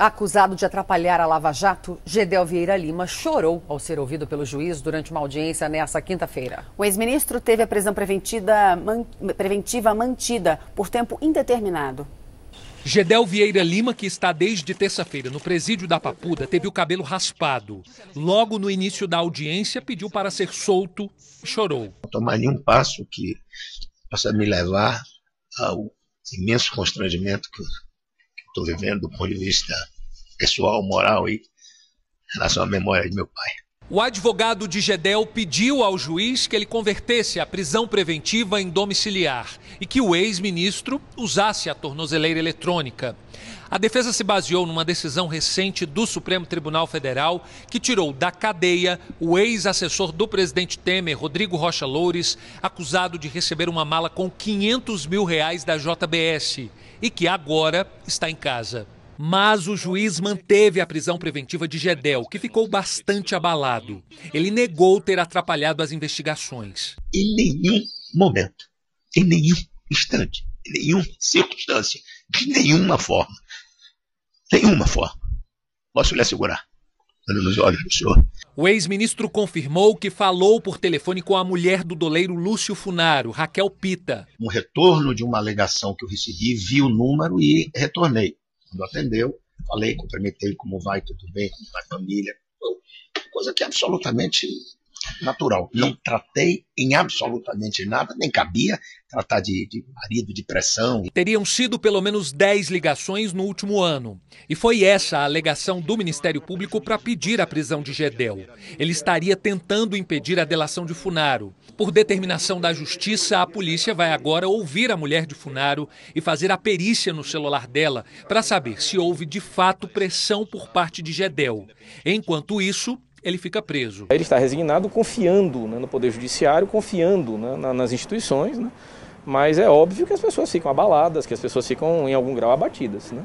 Acusado de atrapalhar a Lava Jato, Gedel Vieira Lima chorou ao ser ouvido pelo juiz durante uma audiência nesta quinta-feira. O ex-ministro teve a prisão man... preventiva mantida por tempo indeterminado. Gedel Vieira Lima, que está desde terça-feira no presídio da Papuda, teve o cabelo raspado. Logo no início da audiência, pediu para ser solto e chorou. Não tomaria um passo que possa me levar ao imenso constrangimento que estou vivendo do ponto de vista pessoal, moral e em relação à memória de meu pai. O advogado de Gedel pediu ao juiz que ele convertesse a prisão preventiva em domiciliar e que o ex-ministro usasse a tornozeleira eletrônica. A defesa se baseou numa decisão recente do Supremo Tribunal Federal que tirou da cadeia o ex-assessor do presidente Temer, Rodrigo Rocha Loures, acusado de receber uma mala com 500 mil reais da JBS e que agora está em casa mas o juiz manteve a prisão preventiva de Gedel, que ficou bastante abalado. Ele negou ter atrapalhado as investigações. Em nenhum momento, em nenhum instante, em nenhuma circunstância, de nenhuma forma. Nenhuma forma. Posso lhe assegurar. Olha nos olhos do senhor. O ex-ministro confirmou que falou por telefone com a mulher do doleiro Lúcio Funaro, Raquel Pita. Um retorno de uma alegação que eu recebi, vi o número e retornei. Quando atendeu, falei, cumprimentei como vai, tudo bem, como vai a família. Coisa que é absolutamente natural. Não tratei em absolutamente nada, nem cabia tratar de, de marido, de pressão. Teriam sido pelo menos 10 ligações no último ano. E foi essa a alegação do Ministério Público para pedir a prisão de Gedel. Ele estaria tentando impedir a delação de Funaro. Por determinação da justiça, a polícia vai agora ouvir a mulher de Funaro e fazer a perícia no celular dela para saber se houve de fato pressão por parte de Gedel. Enquanto isso, ele fica preso. Ele está resignado, confiando né, no Poder Judiciário, confiando né, nas instituições, né? mas é óbvio que as pessoas ficam abaladas, que as pessoas ficam em algum grau abatidas. Né?